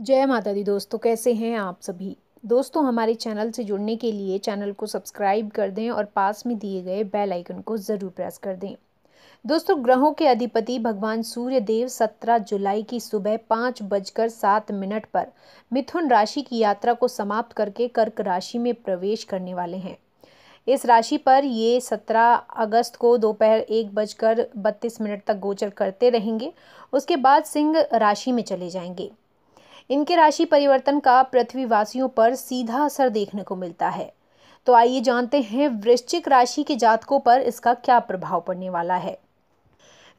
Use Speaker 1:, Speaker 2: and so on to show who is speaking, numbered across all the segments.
Speaker 1: जय माता दी दोस्तों तो कैसे हैं आप सभी दोस्तों हमारे चैनल से जुड़ने के लिए चैनल को सब्सक्राइब कर दें और पास में दिए गए बेल आइकन को ज़रूर प्रेस कर दें दोस्तों ग्रहों के अधिपति भगवान सूर्य देव 17 जुलाई की सुबह पाँच बजकर सात मिनट पर मिथुन राशि की यात्रा को समाप्त करके कर्क राशि में प्रवेश करने वाले हैं इस राशि पर ये 17 अगस्त को दोपहर एक बजकर बत्तीस मिनट तक गोचर करते रहेंगे उसके बाद सिंह राशि में चले जाएंगे इनके राशि परिवर्तन का पृथ्वीवासियों पर सीधा असर देखने को मिलता है तो आइए जानते हैं वृश्चिक राशि के जातकों पर इसका क्या प्रभाव पड़ने वाला है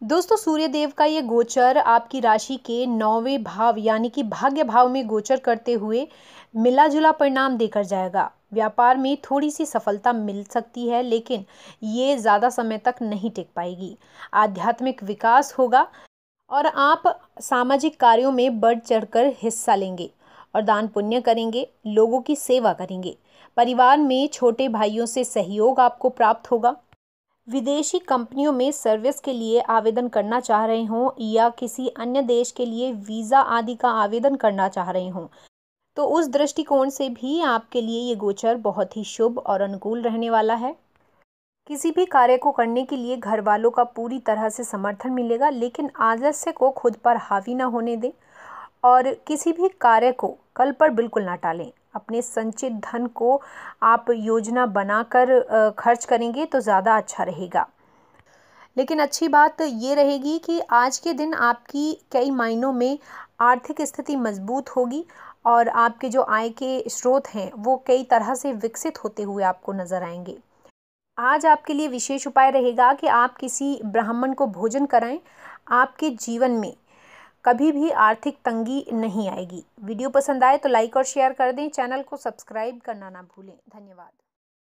Speaker 1: दोस्तों सूर्य देव का ये गोचर आपकी राशि के नौवे भाव यानी कि भाग्य भाव में गोचर करते हुए मिला जुला परिणाम देकर जाएगा व्यापार में थोड़ी सी सफलता मिल सकती है लेकिन ये ज़्यादा समय तक नहीं टिक पाएगी आध्यात्मिक विकास होगा और आप सामाजिक कार्यों में बढ़ चढ़कर हिस्सा लेंगे और दान पुण्य करेंगे लोगों की सेवा करेंगे परिवार में छोटे भाइयों से सहयोग आपको प्राप्त होगा विदेशी कंपनियों में सर्विस के लिए आवेदन करना चाह रहे हों या किसी अन्य देश के लिए वीज़ा आदि का आवेदन करना चाह रहे हों तो उस दृष्टिकोण से भी आपके लिए ये गोचर बहुत ही शुभ और अनुकूल रहने वाला है किसी भी कार्य को करने के लिए घर वालों का पूरी तरह से समर्थन मिलेगा लेकिन आलस्य को खुद पर हावी ना होने दें और किसी भी कार्य को कल पर बिल्कुल ना टालें अपने संचित धन को आप योजना बनाकर खर्च करेंगे तो ज़्यादा अच्छा रहेगा लेकिन अच्छी बात ये रहेगी कि आज के दिन आपकी कई मायनों में आर्थिक स्थिति मजबूत होगी और आपके जो आय के स्रोत हैं वो कई तरह से विकसित होते हुए आपको नज़र आएंगे आज आपके लिए विशेष उपाय रहेगा कि आप किसी ब्राह्मण को भोजन कराएं आपके जीवन में कभी भी आर्थिक तंगी नहीं आएगी वीडियो पसंद आए तो लाइक और शेयर कर दें चैनल को सब्सक्राइब करना ना भूलें धन्यवाद